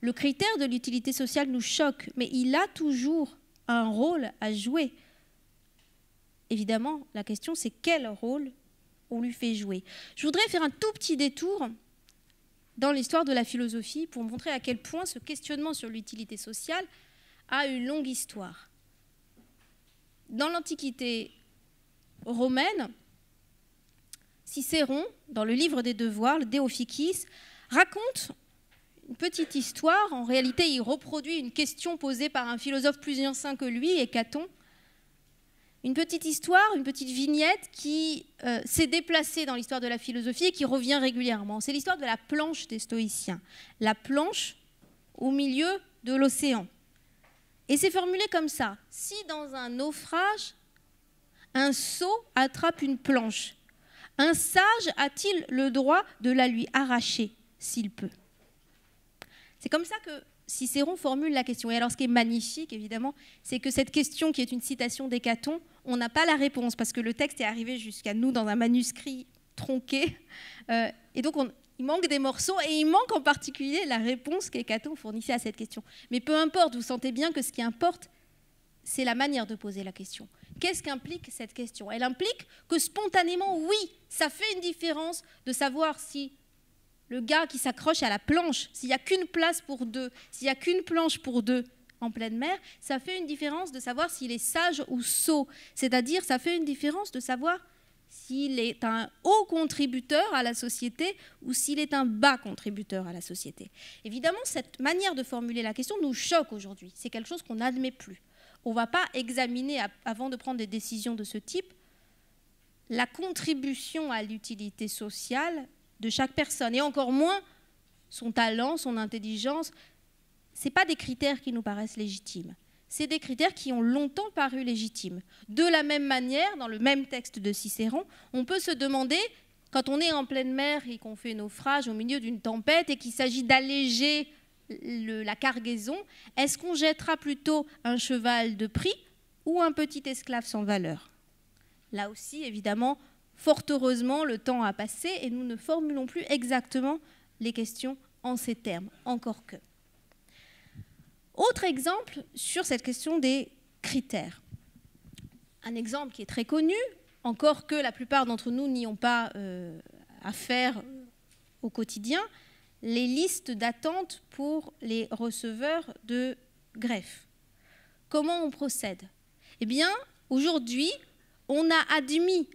Speaker 2: Le critère de l'utilité sociale nous choque, mais il a toujours un rôle à jouer. Évidemment, la question c'est quel rôle on lui fait jouer. Je voudrais faire un tout petit détour dans l'histoire de la philosophie pour montrer à quel point ce questionnement sur l'utilité sociale a une longue histoire. Dans l'Antiquité romaine, Cicéron, dans le livre des devoirs, le Deophikis, raconte une petite histoire. En réalité, il reproduit une question posée par un philosophe plus ancien que lui, Hécaton. Une petite histoire, une petite vignette qui euh, s'est déplacée dans l'histoire de la philosophie et qui revient régulièrement. C'est l'histoire de la planche des stoïciens. La planche au milieu de l'océan. Et c'est formulé comme ça. Si dans un naufrage, un sot attrape une planche, un sage a-t-il le droit de la lui arracher s'il peut c'est comme ça que Cicéron formule la question. Et alors, ce qui est magnifique, évidemment, c'est que cette question, qui est une citation d'Hécaton, on n'a pas la réponse parce que le texte est arrivé jusqu'à nous dans un manuscrit tronqué. Euh, et donc, il manque des morceaux et il manque en particulier la réponse qu'Hécaton fournissait à cette question. Mais peu importe, vous sentez bien que ce qui importe, c'est la manière de poser la question. Qu'est-ce qu'implique cette question Elle implique que spontanément, oui, ça fait une différence de savoir si le gars qui s'accroche à la planche, s'il n'y a qu'une place pour deux, s'il n'y a qu'une planche pour deux en pleine mer, ça fait une différence de savoir s'il est sage ou sot. C'est-à-dire, ça fait une différence de savoir s'il est un haut contributeur à la société ou s'il est un bas contributeur à la société. Évidemment, cette manière de formuler la question nous choque aujourd'hui. C'est quelque chose qu'on n'admet plus. On ne va pas examiner, avant de prendre des décisions de ce type, la contribution à l'utilité sociale de chaque personne, et encore moins son talent, son intelligence. Ce pas des critères qui nous paraissent légitimes. C'est des critères qui ont longtemps paru légitimes. De la même manière, dans le même texte de Cicéron, on peut se demander, quand on est en pleine mer et qu'on fait naufrage au milieu d'une tempête et qu'il s'agit d'alléger la cargaison, est-ce qu'on jettera plutôt un cheval de prix ou un petit esclave sans valeur Là aussi, évidemment, Fort heureusement, le temps a passé et nous ne formulons plus exactement les questions en ces termes, encore que. Autre exemple sur cette question des critères. Un exemple qui est très connu, encore que la plupart d'entre nous n'y ont pas euh, affaire au quotidien, les listes d'attente pour les receveurs de greffe. Comment on procède Eh bien, aujourd'hui, on a admis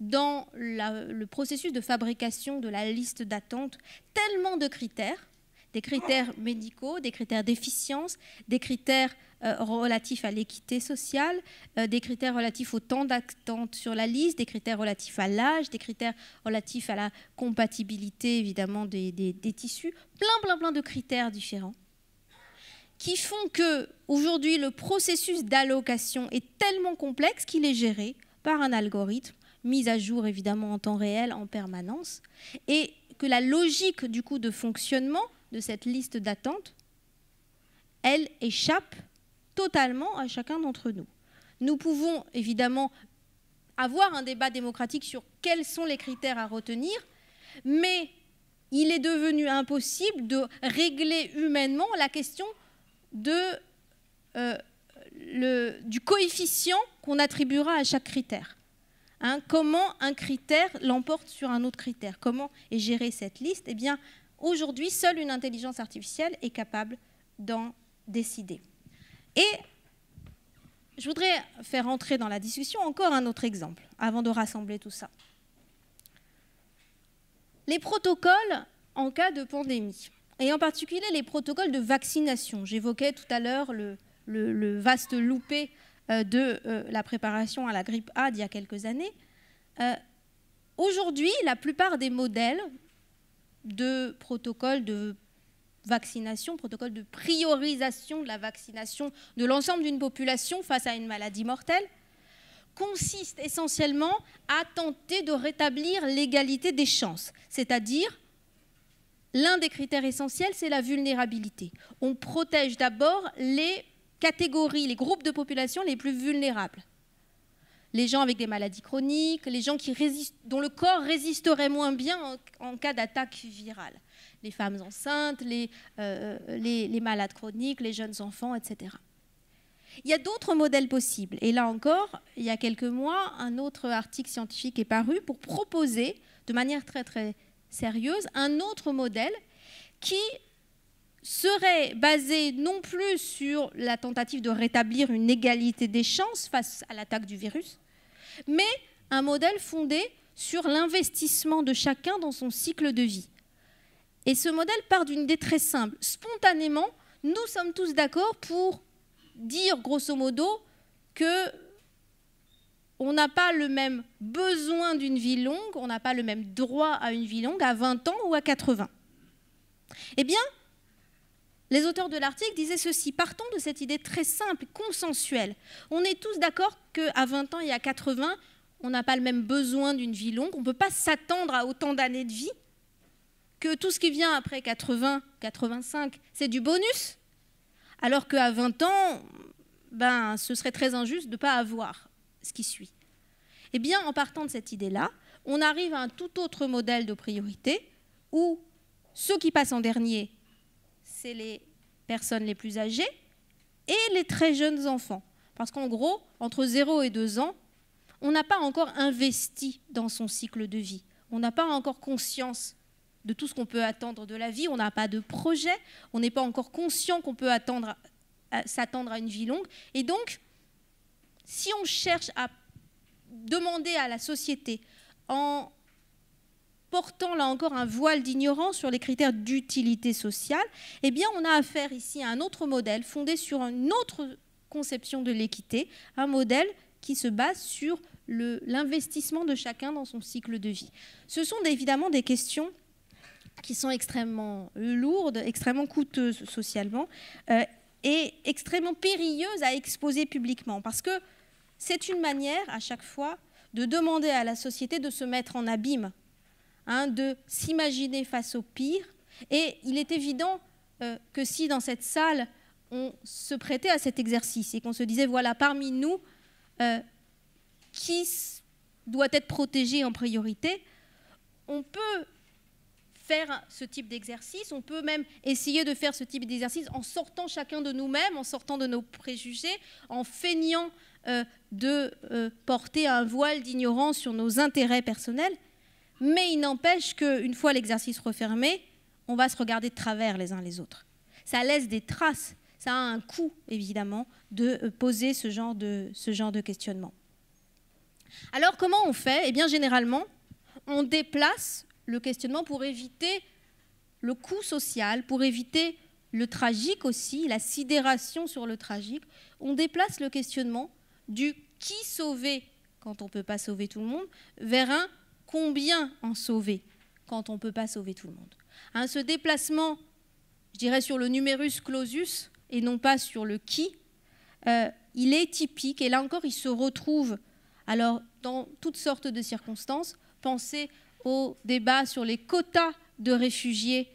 Speaker 2: dans le processus de fabrication de la liste d'attente tellement de critères, des critères médicaux, des critères d'efficience, des critères euh, relatifs à l'équité sociale, euh, des critères relatifs au temps d'attente sur la liste, des critères relatifs à l'âge, des critères relatifs à la compatibilité évidemment des, des tissus, plein plein plein de critères différents qui font que aujourd'hui le processus d'allocation est tellement complexe qu'il est géré par un algorithme mise à jour évidemment en temps réel, en permanence, et que la logique du coup de fonctionnement de cette liste d'attente, elle échappe totalement à chacun d'entre nous. Nous pouvons évidemment avoir un débat démocratique sur quels sont les critères à retenir, mais il est devenu impossible de régler humainement la question de, euh, le, du coefficient qu'on attribuera à chaque critère. Hein, comment un critère l'emporte sur un autre critère Comment est gérée cette liste Eh bien, aujourd'hui, seule une intelligence artificielle est capable d'en décider. Et je voudrais faire entrer dans la discussion encore un autre exemple, avant de rassembler tout ça. Les protocoles en cas de pandémie, et en particulier les protocoles de vaccination. J'évoquais tout à l'heure le, le, vaste loupé euh, de euh, la préparation à la grippe A d'il y a quelques années, euh, aujourd'hui, la plupart des modèles de protocoles de vaccination, protocoles de priorisation de la vaccination de l'ensemble d'une population face à une maladie mortelle, consistent essentiellement à tenter de rétablir l'égalité des chances, c'est-à-dire l'un des critères essentiels, c'est la vulnérabilité. On protège d'abord les catégories, les groupes de population les plus vulnérables. Les gens avec des maladies chroniques, les gens qui résistent, dont le corps résisterait moins bien en, cas d'attaque virale. Les femmes enceintes, les, euh, les, les malades chroniques, les jeunes enfants, etc. Il y a d'autres modèles possibles. Et là encore, il y a quelques mois, un autre article scientifique est paru pour proposer, de manière très très sérieuse, un autre modèle qui serait basé non plus sur la tentative de rétablir une égalité des chances face à l'attaque du virus, mais un modèle fondé sur l'investissement de chacun dans son cycle de vie. Et ce modèle part d'une idée très simple. Spontanément, nous sommes tous d'accord pour dire, grosso modo, que on n'a pas le même besoin d'une vie longue, on n'a pas le même droit à une vie longue à 20 ans ou à 80. Eh bien, les auteurs de l'article disaient ceci, partons de cette idée très simple, consensuelle. On est tous d'accord qu'à 20 ans et à 80, on n'a pas le même besoin d'une vie longue, on ne peut pas s'attendre à autant d'années de vie, que tout ce qui vient après 80, 85, c'est du bonus, alors qu'à 20 ans, ben, ce serait très injuste de ne pas avoir ce qui suit. Eh bien, en partant de cette idée-là, on arrive à un tout autre modèle de priorité où ceux qui passent en dernier c'est les personnes les plus âgées et les très jeunes enfants. Parce qu'en gros, entre 0 et 2 ans, on n'a pas encore investi dans son cycle de vie. On n'a pas encore conscience de tout ce qu'on peut attendre de la vie. On n'a pas de projet. On n'est pas encore conscient qu'on peut attendre, s'attendre à une vie longue. Et donc, si on cherche à demander à la société en portant là encore un voile d'ignorance sur les critères d'utilité sociale, eh bien on a affaire ici à un autre modèle fondé sur une autre conception de l'équité, un modèle qui se base sur l'investissement de chacun dans son cycle de vie. Ce sont évidemment des questions qui sont extrêmement lourdes, extrêmement coûteuses socialement euh, et extrêmement périlleuses à exposer publiquement parce que c'est une manière à chaque fois de demander à la société de se mettre en abîme Hein, de s'imaginer face au pire. Et il est évident euh, que si dans cette salle, on se prêtait à cet exercice et qu'on se disait, voilà, parmi nous, euh, qui doit être protégé en priorité, on peut faire ce type d'exercice, on peut même essayer de faire ce type d'exercice en sortant chacun de nous-mêmes, en sortant de nos préjugés, en feignant euh, de porter un voile d'ignorance sur nos intérêts personnels mais il n'empêche qu'une fois l'exercice refermé, on va se regarder de travers les uns les autres. Ça laisse des traces, ça a un coût évidemment de euh, poser ce genre de, ce genre de questionnement. Alors comment on fait Eh bien généralement, on déplace le questionnement pour éviter le coût social, pour éviter le tragique aussi, la sidération sur le tragique. On déplace le questionnement du qui sauver quand on ne peut pas sauver tout le monde vers un combien en sauver quand on ne peut pas sauver tout le monde Ce déplacement, je dirais, sur le numerus clausus et non pas sur le qui, euh, il est typique, et là encore, il se retrouve alors dans toutes sortes de circonstances. Pensez au débat sur les quotas de réfugiés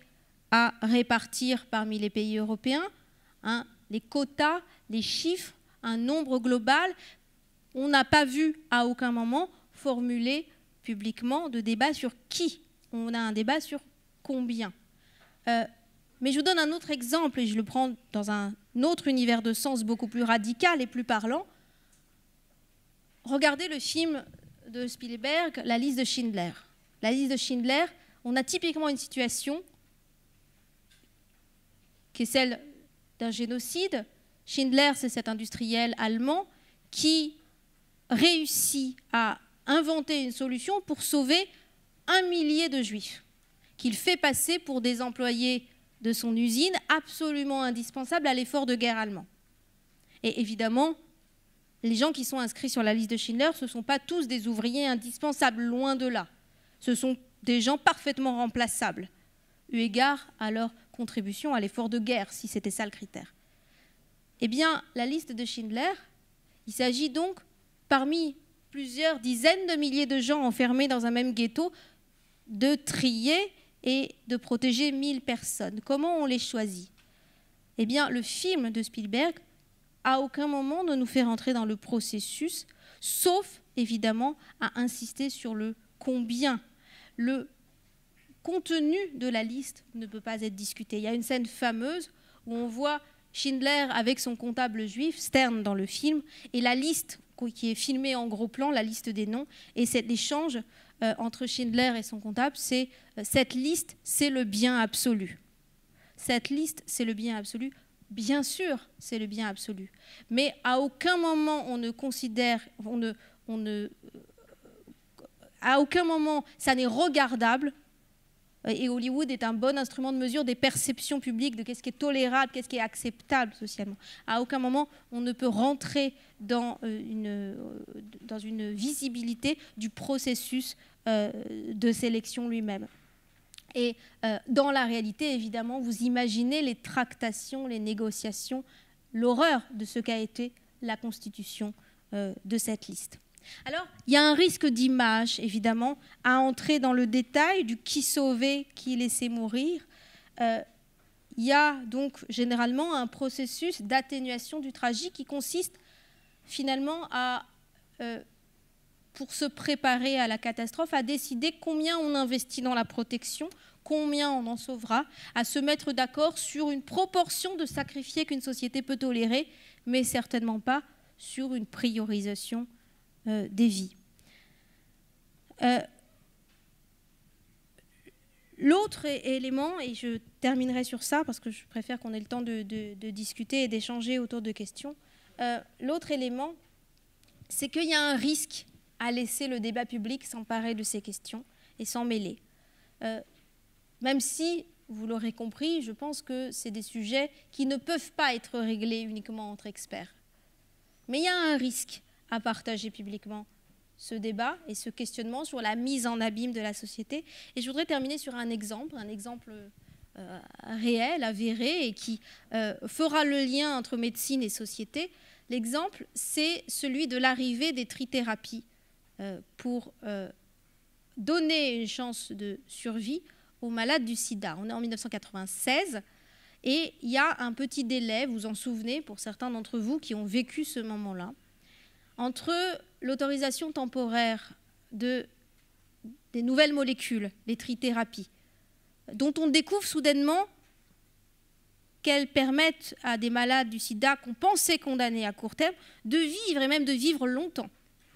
Speaker 2: à répartir parmi les pays européens, hein, les quotas, les chiffres, un nombre global. On n'a pas vu à aucun moment formuler publiquement de débat sur qui. On a un débat sur combien. Euh, mais je vous donne un autre exemple, et je le prends dans un autre univers de sens beaucoup plus radical et plus parlant. Regardez le film de Spielberg, La liste de Schindler. La liste de Schindler, on a typiquement une situation qui est celle d'un génocide. Schindler, c'est cet industriel allemand qui réussit à inventer une solution pour sauver un millier de juifs, qu'il fait passer pour des employés de son usine absolument indispensables à l'effort de guerre allemand. Et évidemment, les gens qui sont inscrits sur la liste de Schindler, ce ne sont pas tous des ouvriers indispensables, loin de là. Ce sont des gens parfaitement remplaçables, eu égard à leur contribution à l'effort de guerre, si c'était ça le critère. Eh bien, la liste de Schindler, il s'agit donc, parmi plusieurs dizaines de milliers de gens enfermés dans un même ghetto, de trier et de protéger 1000 personnes. Comment on les choisit Eh bien, le film de Spielberg, à aucun moment ne nous fait rentrer dans le processus, sauf évidemment à insister sur le combien. Le contenu de la liste ne peut pas être discuté. Il y a une scène fameuse où on voit Schindler avec son comptable juif, Stern, dans le film, et la liste qui est filmé en gros plan, la liste des noms, et cet échange euh, entre Schindler et son comptable, c'est euh, cette liste, c'est le bien absolu. Cette liste, c'est le bien absolu. Bien sûr, c'est le bien absolu. Mais à aucun moment on ne considère, on euh, à aucun moment ça n'est regardable euh, et Hollywood est un bon instrument de mesure des perceptions publiques de qu'est-ce qui est tolérable, qu'est-ce qui est acceptable socialement. À aucun moment on ne peut rentrer dans euh, une, euh, dans une visibilité du processus de sélection lui-même. Et dans la réalité, évidemment, vous imaginez les tractations, les négociations, l'horreur de ce qu'a été la constitution de cette liste. Alors, il y a un risque d'image, évidemment, à entrer dans le détail du qui sauver, qui laissait mourir. Euh, il y a donc généralement un processus d'atténuation du tragique qui consiste finalement à, euh, pour se préparer à la catastrophe, à décider combien on investit dans la protection, combien on en sauvera, à se mettre d'accord sur une proportion de sacrifiés qu'une société peut tolérer, mais certainement pas sur une priorisation euh, des vies. Euh, l'autre élément, et je terminerai sur ça parce que je préfère qu'on ait le temps de, discuter et d'échanger autour de questions, euh, l'autre élément, c'est qu'il y a un risque à laisser le débat public s'emparer de ces questions et s'en mêler. même si, vous l'aurez compris, je pense que c'est des sujets qui ne peuvent pas être réglés uniquement entre experts. Mais il y a un risque à partager publiquement ce débat et ce questionnement sur la mise en abîme de la société. Et je voudrais terminer sur un exemple, un exemple euh, réel, avéré, et qui euh, fera le lien entre médecine et société. L'exemple, c'est celui de l'arrivée des trithérapies euh, pour donner une chance de survie aux malades du sida. On est en 1996. Et il y a un petit délai, vous en souvenez, pour certains d'entre vous qui ont vécu ce moment-là, entre l'autorisation temporaire de, des nouvelles molécules, les trithérapies, dont on découvre soudainement qu'elles permettent à des malades du sida qu'on pensait condamnés à court terme de vivre et même de vivre longtemps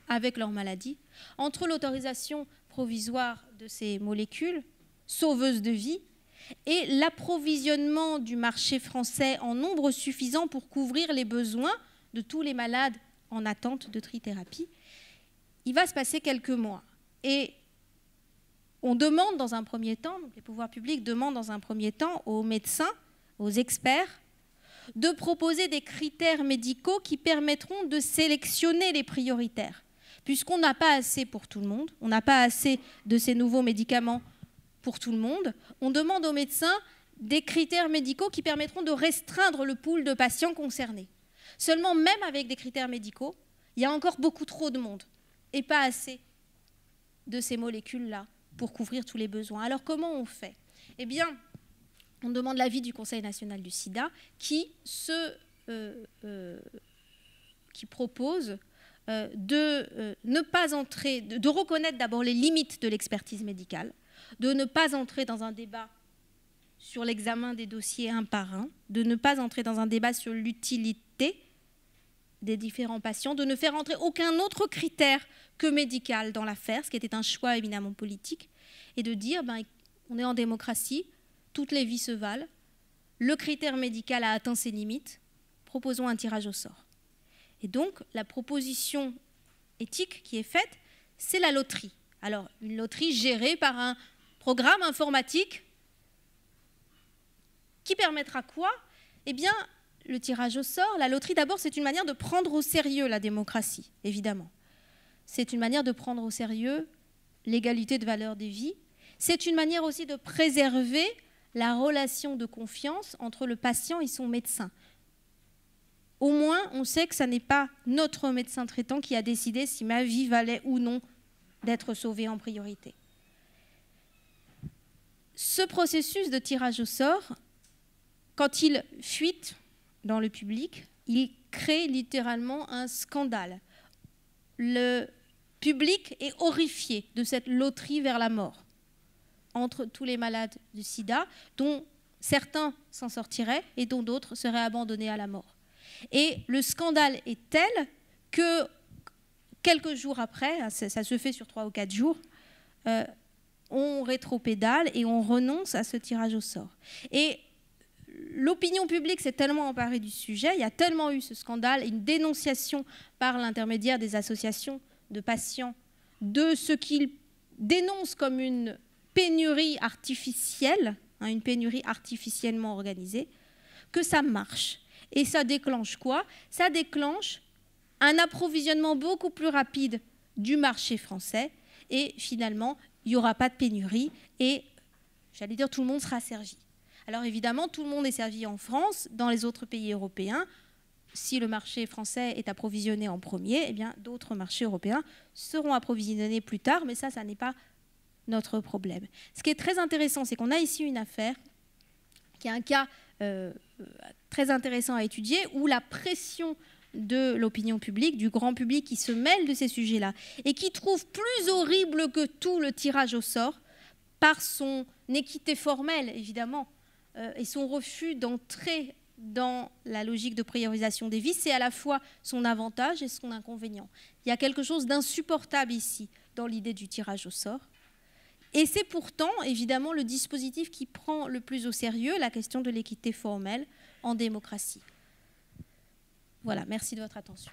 Speaker 2: avec leur maladie, entre l'autorisation provisoire de ces molécules, sauveuses de vie, et l'approvisionnement du marché français en nombre suffisant pour couvrir les besoins de tous les malades en attente de trithérapie. Il va se passer quelques mois. Et on demande dans un premier temps, les pouvoirs publics demandent dans un premier temps aux médecins, aux experts, de proposer des critères médicaux qui permettront de sélectionner les prioritaires. Puisqu'on n'a pas assez pour tout le monde, on n'a pas assez de ces nouveaux médicaments pour tout le monde, on demande aux médecins des critères médicaux qui permettront de restreindre le pool de patients concernés. Seulement, même avec des critères médicaux, il y a encore beaucoup trop de monde et pas assez de ces molécules-là pour couvrir tous les besoins. Alors comment on fait Eh bien, on demande l'avis du Conseil national du sida qui, euh, euh, propose euh, de ne pas entrer, de reconnaître d'abord les limites de l'expertise médicale, de ne pas entrer dans un débat sur l'examen des dossiers un par un, de ne pas entrer dans un débat sur l'utilité des différents patients, de ne faire entrer aucun autre critère que médical dans l'affaire, ce qui était un choix éminemment politique, et de dire, ben, on est en démocratie, toutes les vies se valent, le critère médical a atteint ses limites, proposons un tirage au sort. Et donc, la proposition éthique qui est faite, c'est la loterie. Alors, une loterie gérée par un programme informatique qui permettra quoi eh bien, le tirage au sort, la loterie, d'abord, c'est une manière de prendre au sérieux la démocratie, évidemment. C'est une manière de prendre au sérieux l'égalité de valeur des vies. C'est une manière aussi de préserver la relation de confiance entre le patient et son médecin. Au moins, on sait que ce n'est pas notre médecin traitant qui a décidé si ma vie valait ou non d'être sauvée en priorité. Ce processus de tirage au sort, quand il fuite, dans le public, il crée littéralement un scandale. Le public est horrifié de cette loterie vers la mort entre tous les malades du sida, dont certains s'en sortiraient et dont d'autres seraient abandonnés à la mort. Et le scandale est tel que quelques jours après, hein, ça, se fait sur trois ou quatre jours, euh, on rétropédale et on renonce à ce tirage au sort. Et l'opinion publique s'est tellement emparée du sujet, il y a tellement eu ce scandale, une dénonciation par l'intermédiaire des associations de patients de ce qu'ils dénoncent comme une pénurie artificielle, hein, une pénurie artificiellement organisée, que ça marche. Et ça déclenche quoi Ça déclenche un approvisionnement beaucoup plus rapide du marché français et finalement, il n'y aura pas de pénurie et, j'allais dire, tout le monde sera servi. Alors évidemment, tout le monde est servi en France, dans les autres pays européens. Si le marché français est approvisionné en premier, eh bien d'autres marchés européens seront approvisionnés plus tard, mais ça, ça n'est pas notre problème. Ce qui est très intéressant, c'est qu'on a ici une affaire qui est un cas euh, très intéressant à étudier, où la pression de l'opinion publique, du grand public qui se mêle de ces sujets-là et qui trouve plus horrible que tout le tirage au sort par son équité formelle, évidemment, euh, et son refus d'entrer dans la logique de priorisation des vies, c'est à la fois son avantage et son inconvénient. Il y a quelque chose d'insupportable ici dans l'idée du tirage au sort. Et c'est pourtant, évidemment, le dispositif qui prend le plus au sérieux la question de l'équité formelle en démocratie. Voilà, merci de votre attention.